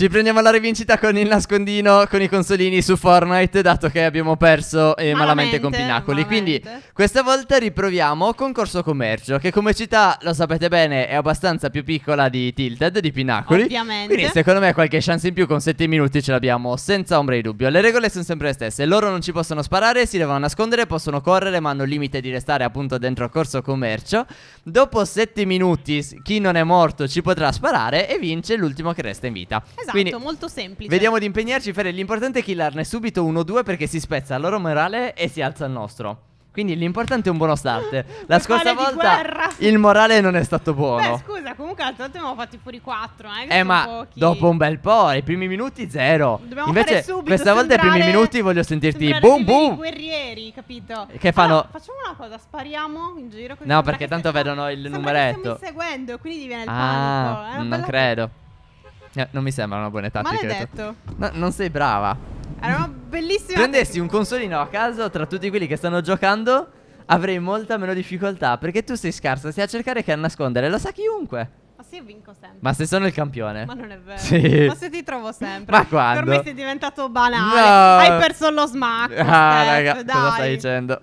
Ci prendiamo la rivincita con il nascondino, con i consolini su Fortnite, dato che abbiamo perso eh, malamente, malamente, con Pinacoli. Malamente. Quindi questa volta riproviamo Concorso Commercio, che come città, lo sapete bene, è abbastanza più piccola di Tilted, di Pinacoli. Ovviamente. Quindi secondo me qualche chance in più con 7 minuti ce l'abbiamo, senza ombra di dubbio. Le regole sono sempre le stesse, loro non ci possono sparare, si devono nascondere, possono correre, ma hanno il limite di restare appunto dentro Corso Commercio. Dopo 7 minuti chi non è morto ci potrà sparare e vince l'ultimo che resta in vita. Esatto. Esatto, Quindi, molto semplice. Vediamo di impegnarci, Fede. L'importante è killarne subito 1-2 perché si spezza il loro morale e si alza il nostro. Quindi l'importante è un buono start. La scorsa volta il morale non è stato buono. Beh, scusa, comunque l'altra volta abbiamo fatti fuori 4. Eh, eh ma pochi. dopo un bel po', i primi minuti zero. Dobbiamo Invece, subito, questa volta i primi minuti voglio sentirti boom boom. I guerrieri, capito? Che fanno. Allora, facciamo una cosa, spariamo in giro. Così no, perché tanto vedono il numeretto. Mi stiamo seguendo, quindi diviene il ah, panico. non credo. Eh, non mi sembra una buona età. tattica. Maledetto. No, non sei brava. Era una bellissima. Prendessi un consolino a caso tra tutti quelli che stanno giocando, avrei molta meno difficoltà. Perché tu sei scarsa, stai a cercare che a nascondere. Lo sa chiunque. Ma se io vinco sempre. Ma se sono il campione. Ma non è vero. Sì. Ma se ti trovo sempre. Ma quando? Per me sei diventato banale. No. Hai perso lo smacco. Ah, Steph, raga, dai. cosa stai dicendo?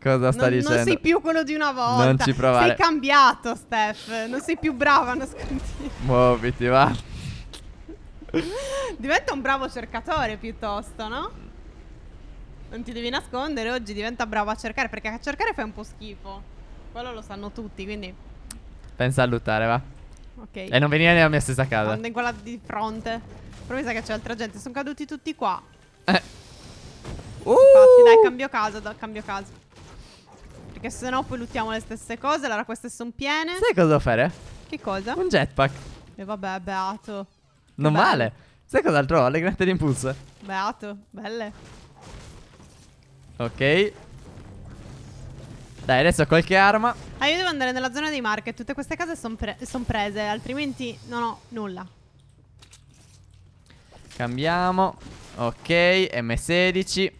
Cosa sta non, dicendo? Non sei più quello di una volta. Non ci provare. Sei cambiato, Steph. Non sei più brava a nasconderti. Muoviti, va diventa un bravo cercatore piuttosto, no? Non ti devi nascondere, oggi diventa bravo a cercare, perché a cercare fai un po' schifo. Quello lo sanno tutti, quindi... Pensa a lottare, va. Ok. E non venire nella mia stessa casa. Andando in quella di fronte. Promessa che c'è altra gente, sono caduti tutti qua. Eh. Uh. Infatti, dai, cambio casa, dai, cambio casa. Perché sennò poi luttiamo le stesse cose, allora queste sono piene. Sai cosa devo fare? Che cosa? Un jetpack. E vabbè, beato. Non Bello. male. Sai cos'altro ho? Le granate di impulso. Beato, belle. Ok. Dai, adesso ho qualche arma. Ah, io devo andare nella zona dei market. Tutte queste case sono pre son prese, altrimenti non ho nulla. Cambiamo. Ok, M16.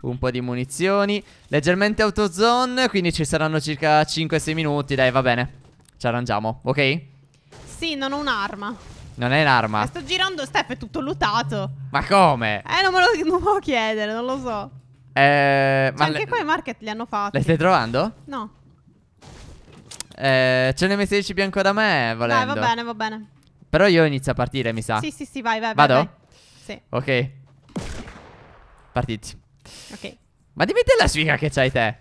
Un po' di munizioni. Leggermente autozone, quindi ci saranno circa 5-6 minuti. Dai, va bene. Ci arrangiamo, ok? Sì, non ho un'arma. Non è un'arma. Sto girando, Steph è tutto lootato. Ma come? Eh, non me lo non può chiedere, non lo so. Eh, ma cioè, anche qua i market li hanno fatti. Le stai trovando? No. Eh, ce ne messi 10 bianco da me, volendo. Dai, va bene, va bene. Però io inizio a partire, mi sa. Sì, sì, sì, vai, vai. Vado? Vai, Sì. Ok. Partiti. Ok. Ma dimmi te la sfiga che c'hai te.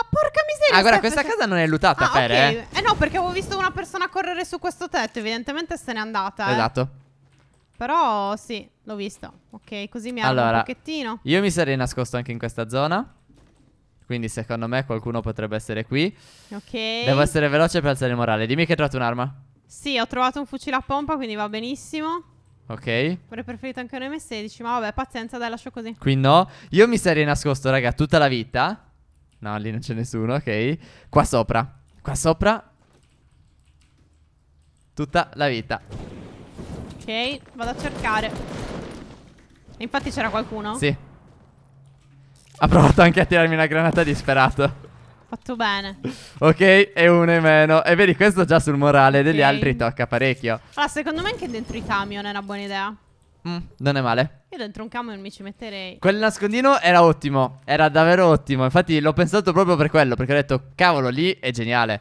Ah, porca miseria. Ah, guarda, questa perché... casa non è lutata, ah, Fer. Okay. Eh. eh no, perché avevo visto una persona correre su questo tetto. Evidentemente se n'è andata. Eh. Esatto. Eh. Però sì, l'ho visto. Ok, così mi allora, un pochettino. Io mi sarei nascosto anche in questa zona. Quindi secondo me qualcuno potrebbe essere qui. Ok. Devo essere veloce per alzare il morale. Dimmi che hai trovato un'arma. Sì, ho trovato un fucile a pompa, quindi va benissimo. Ok. Avrei preferito anche un M16, ma vabbè, pazienza, dai, lascio così. Qui no. Io mi sarei nascosto, raga, tutta la vita. No, lì non c'è nessuno, ok. Qua sopra. Qua sopra. Tutta la vita. Ok, vado a cercare. Infatti c'era qualcuno? Sì. Ha provato anche a tirarmi una granata disperato. Fatto bene. Ok, e uno in meno. E vedi, questo già sul morale degli okay. altri tocca parecchio. Allora, secondo me anche dentro i camion è una buona idea. Mm, non è male. Io dentro un camion mi ci metterei. Quel nascondino era ottimo. Era davvero ottimo. Infatti l'ho pensato proprio per quello. Perché ho detto, cavolo, lì è geniale.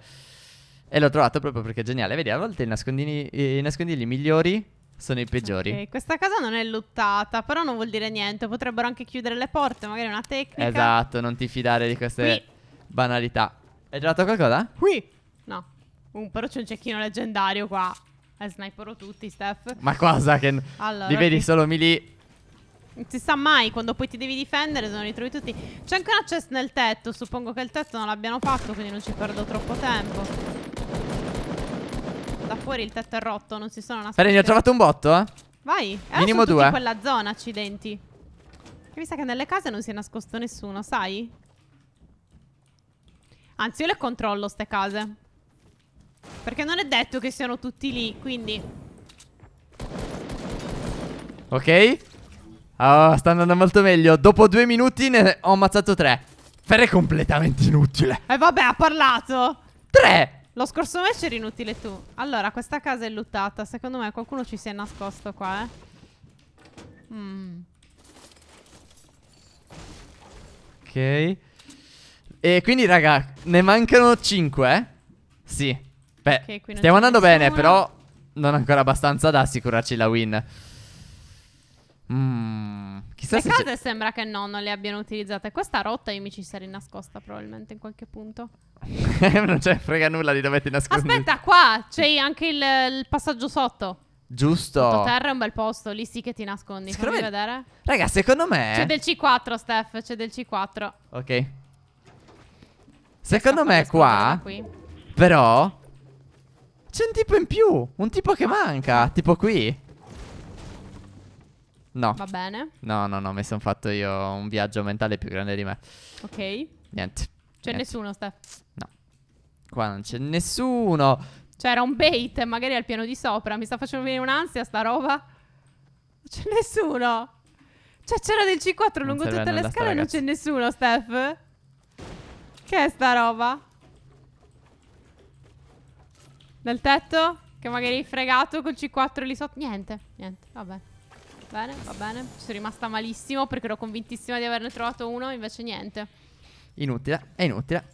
E l'ho trovato proprio perché è geniale. Vedi, a volte i nascondini, i nascondini migliori sono i peggiori. Okay, questa casa non è lottata, però non vuol dire niente. Potrebbero anche chiudere le porte, magari è una tecnica. Esatto, non ti fidare di queste Qui. banalità. Hai trovato qualcosa? Qui! No. Uh, però c'è un cecchino leggendario qua. Eh, sniperò tutti, Steph. Ma cosa che... Allora, li vedi solo mi lì... Non si sa mai, quando poi ti devi difendere se non li trovi tutti. C'è anche una chest nel tetto, suppongo che il tetto non l'abbiano fatto, quindi non ci perdo troppo tempo. Da fuori il tetto è rotto, non si sono nascosti. Bene, ne ho trovato un botto, eh. Vai, eh, Minimo due. Eh. in quella zona, accidenti. Che mi sa che nelle case non si è nascosto nessuno, sai? Anzi, io le controllo ste case. Perché non è detto che siano tutti lì, quindi... Ok. Oh, sta andando molto meglio. Dopo due minuti ne ho ammazzato tre. Fer è completamente inutile. E eh vabbè, ha parlato. Tre. Lo scorso match era inutile tu. Allora, questa casa è lottata. Secondo me qualcuno ci si è nascosto qua, eh. Mm. Ok. E quindi, raga, ne mancano cinque, eh? Sì. Beh, stiamo andando bene, però non ancora abbastanza da assicurarci la win. Mmm. chissà le se case sembra che no, non le abbiano utilizzate. Questa rotta io mi ci sarei nascosta probabilmente in qualche punto. non c'è frega nulla di dove ti nascondi. Aspetta, qua c'è anche il, il passaggio sotto. Giusto. terra è un bel posto, lì sì che ti nascondi. Secondo Fammi me... vedere. Raga, secondo me... C'è del C4, Steph, c'è del C4. Ok. Secondo me qua... Qui. Però c'è un tipo in più. Un tipo che manca. Tipo qui. No. Va bene. No, no, no. Mi sono fatto io un viaggio mentale più grande di me. Ok. Niente. C'è nessuno, Steph. No. Qua non c'è nessuno. C'era cioè, un bait magari al piano di sopra. Mi sta facendo venire un'ansia sta roba. Non c'è nessuno. Cioè c'era del C4 lungo tutte le scale e non c'è nessuno, Steph. Che è sta roba? Dal tetto? Che magari hai fregato col C4 lì sotto. Niente, niente, vabbè. Bene, va bene. Sono rimasta malissimo perché ero convintissima di averne trovato uno, invece niente. Inutile, è inutile.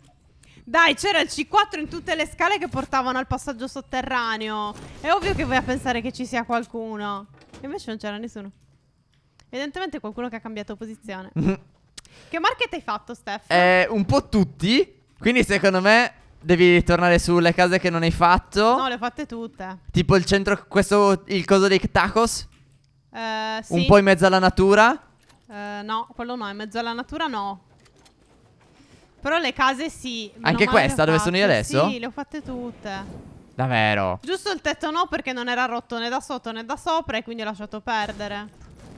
Dai, c'era il C4 in tutte le scale che portavano al passaggio sotterraneo. È ovvio che vai a pensare che ci sia qualcuno. Invece non c'era nessuno. Evidentemente qualcuno che ha cambiato posizione. che market hai fatto, Steph? Eh, un po' tutti. Quindi secondo me Devi tornare sulle case che non hai fatto. No, le ho fatte tutte. Tipo il centro, questo, il coso dei tacos. Eh, sì. Un po' in mezzo alla natura. Eh, no, quello no, in mezzo alla natura no. Però le case sì. Anche questa, dove sono io adesso? Sì, le ho fatte tutte. Davvero? Giusto il tetto no, perché non era rotto né da sotto né da sopra e quindi ho lasciato perdere.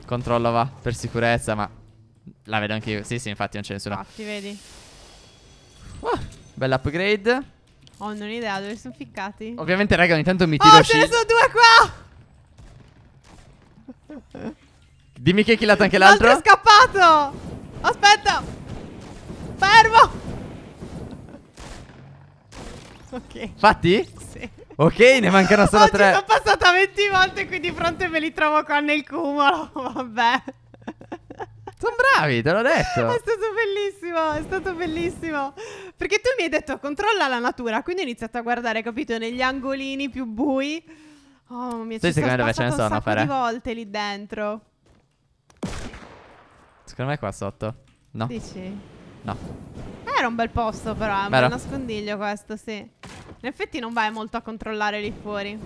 Controllo va, per sicurezza, ma... La vedo anche io. Sì, sì, infatti non ce ne sono. Infatti, vedi. Bell'upgrade. Ho oh, non ho idea dove sono ficcati. Ovviamente, raga, ogni tanto mi oh, tiro. Oh, ce ne sono due qua! Dimmi che hai killato anche l'altro. L'altro è scappato! Aspetta! Fermo! Ok. Fatti? Sì. Ok, ne mancano solo Oggi tre. Sono passata 20 volte qui di fronte e me li trovo qua nel cumulo. Vabbè. Sono bravi, te l'ho detto. È stato bellissimo, è stato bellissimo. Perché tu mi hai detto controlla la natura, quindi ho iniziato a guardare, capito, negli angolini più bui. Oh, mi è sì, secondo me sono a di volte lì dentro. Secondo me è qua sotto. No. Dici? No. Eh, era un bel posto però, è un bel nascondiglio questo, sì. In effetti non vai molto a controllare lì fuori.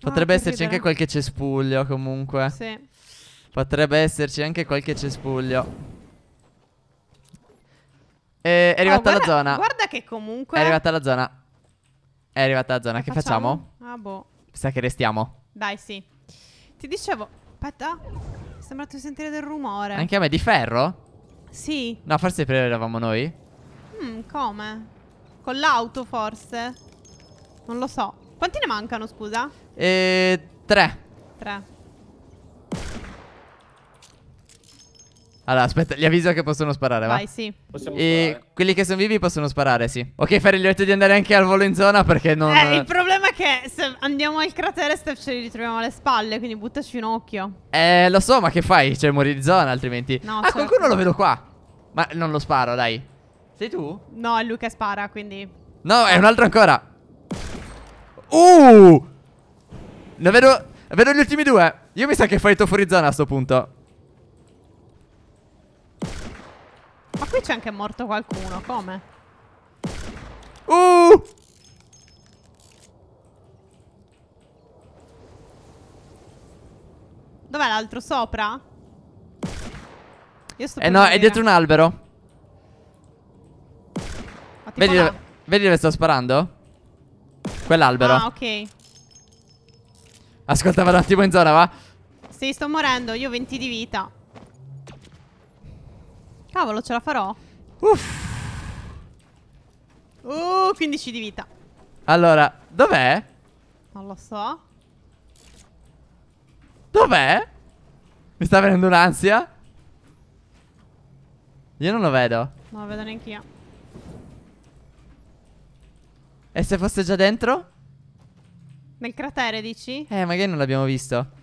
Potrebbe ah, esserci anche qualche cespuglio comunque. Sì. Potrebbe esserci anche qualche cespuglio. E eh, è oh, arrivata oh, guarda, la zona. Guarda che comunque... È arrivata la zona. È arrivata la zona. Che, che facciamo? facciamo? Ah, boh. Sa che restiamo. Dai, sì. Ti dicevo... Aspetta. Sembra tu sentire del rumore. Anche a me, di ferro? Sì. No, forse prima eravamo noi. Mm, come? Con l'auto, forse? Non lo so. Quanti ne mancano, scusa? E... Eh, tre. Tre. Allora, aspetta, li avviso che possono sparare, va? Vai, sì. Possiamo e sparare. quelli che sono vivi possono sparare, sì. Ok, Ferri, gli ho detto di andare anche al volo in zona perché non... Eh, il problema è che se andiamo al cratere, Steph, ce li ritroviamo alle spalle, quindi buttaci un occhio. Eh, lo so, ma che fai? Cioè, muori di zona, altrimenti... No, ah, certo. qualcuno lo vedo qua. Ma non lo sparo, dai. Sei tu? No, è lui che spara, quindi... No, è un altro ancora. Uh! Ne vedo... Vedo gli ultimi due. Io mi sa che fai fuori zona a sto punto. Ma qui c'è anche morto qualcuno, come? Uh! Dov'è l'altro? Sopra? Io sto Eh no, è dietro un albero. Vedi, dove, vedi dove sto sparando? Quell'albero. Ah, ok. Ascolta, un attimo in zona, va? Sì, sto morendo, io ho 20 di vita. Cavolo, ce la farò? Uff. Uh, 15 di vita. Allora, dov'è? Non lo so. Dov'è? Mi sta venendo un'ansia? Io non lo vedo. Non lo vedo neanche io. E se fosse già dentro? Nel cratere, dici? Eh, magari non l'abbiamo visto.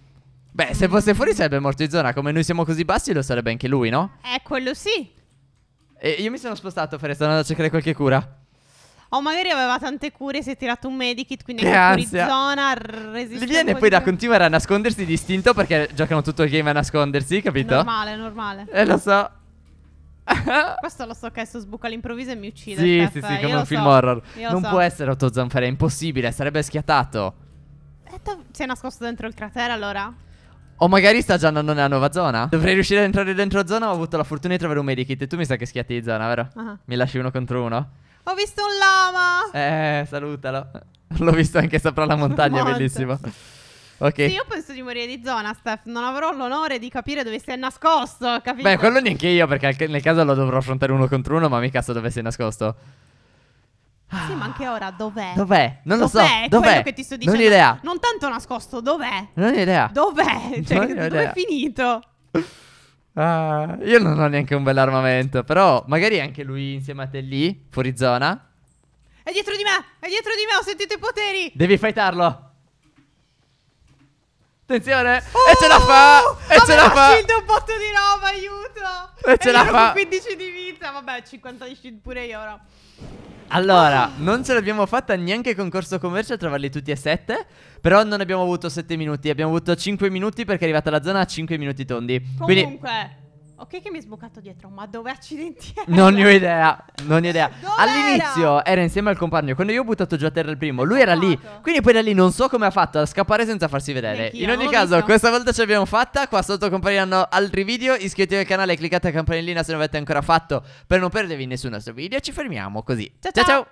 Beh, se fosse fuori sarebbe morto in zona. Come noi siamo così bassi, lo sarebbe anche lui, no? Eh, quello sì. E io mi sono spostato, Fere, sono andato a cercare qualche cura. O oh, magari aveva tante cure, si è tirato un medikit, quindi Grazie. è zona resistente. Gli viene poi da continuare a nascondersi distinto perché giocano tutto il game a nascondersi, capito? Normale, normale. Eh, lo so. Questo lo so che adesso sbuca all'improvviso e mi uccide. Sì, Steph. sì, sì, eh, come io un film so. horror. Io non so. può essere Otto Zanfere, è impossibile, sarebbe schiattato. Eh, si è nascosto dentro il cratere allora? O magari sta già andando nella nuova zona. Dovrei riuscire ad entrare dentro la zona. Ho avuto la fortuna di trovare un medikit. E tu mi sa che schiatti di zona, vero? Uh ah. -huh. Mi lasci uno contro uno. Ho visto un lama. Eh, salutalo. L'ho visto anche sopra la montagna, bellissimo. Ok. Sì, io penso di morire di zona, Steph. Non avrò l'onore di capire dove sei nascosto. Capito? Beh, quello neanche io, perché nel caso lo dovrò affrontare uno contro uno, ma mica so dove sei nascosto. Sì, ma anche ora dov'è? Dov'è? Non lo dov'è? so. Dov'è? Quello che ti sto dicendo. Non ho idea. Non tanto nascosto, dov'è? Non ho idea. Dov'è? Cioè, dove è finito? Ah, io non ho neanche un bell'armamento, però magari anche lui insieme a te lì, fuori zona. È dietro di me, è dietro di me, ho sentito i poteri. Devi fightarlo. Attenzione! Uh, e ce la oh! fa! E ce la fa! shield un botto di roba, aiuto! E, e ce la fa! 15 di vita, vabbè, 50 di shield pure io ora. Allora, non ce l'abbiamo fatta neanche con corso commercio a trovarli tutti e sette. Però non abbiamo avuto sette minuti, abbiamo avuto cinque minuti perché è arrivata la zona a cinque minuti tondi. Comunque. Quindi... Ok che mi è sboccato dietro, ma dove accidenti Non ne ho idea, non ne ho idea. All'inizio era? insieme al compagno, quando io ho buttato giù a terra il primo, lui era lì. Quindi poi da lì non so come ha fatto a scappare senza farsi vedere. Neanch'io, In ogni caso, visto. questa volta ce l'abbiamo fatta, qua sotto compariranno altri video, iscrivetevi al canale, e cliccate la campanellina se non avete ancora fatto per non perdervi nessun altro video. Ci fermiamo così. ciao. ciao. ciao.